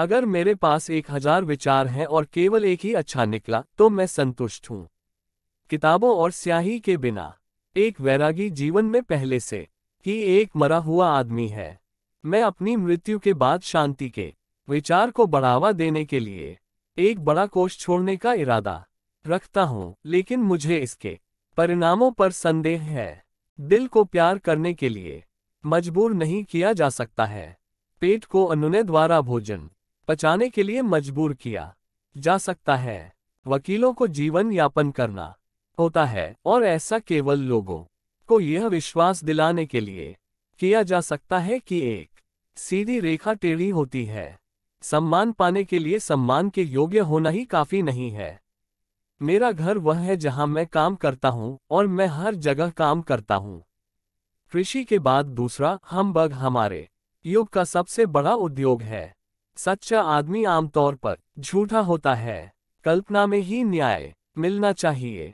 अगर मेरे पास एक हजार विचार हैं और केवल एक ही अच्छा निकला तो मैं संतुष्ट हूं किताबों और स्याही के बिना एक वैरागी जीवन में पहले से ही एक मरा हुआ आदमी है मैं अपनी मृत्यु के बाद शांति के विचार को बढ़ावा देने के लिए एक बड़ा कोष छोड़ने का इरादा रखता हूं लेकिन मुझे इसके परिणामों पर संदेह है दिल को प्यार करने के लिए मजबूर नहीं किया जा सकता है पेट को अनुनय द्वारा भोजन बचाने के लिए मजबूर किया जा सकता है वकीलों को जीवन यापन करना होता है और ऐसा केवल लोगों को यह विश्वास दिलाने के लिए किया जा सकता है कि एक सीधी रेखा टेढ़ी होती है सम्मान पाने के लिए सम्मान के योग्य होना ही काफी नहीं है मेरा घर वह है जहां मैं काम करता हूं और मैं हर जगह काम करता हूं कृषि के बाद दूसरा हम बग हमारे युग का सबसे बड़ा उद्योग है सच्चा आदमी आमतौर पर झूठा होता है कल्पना में ही न्याय मिलना चाहिए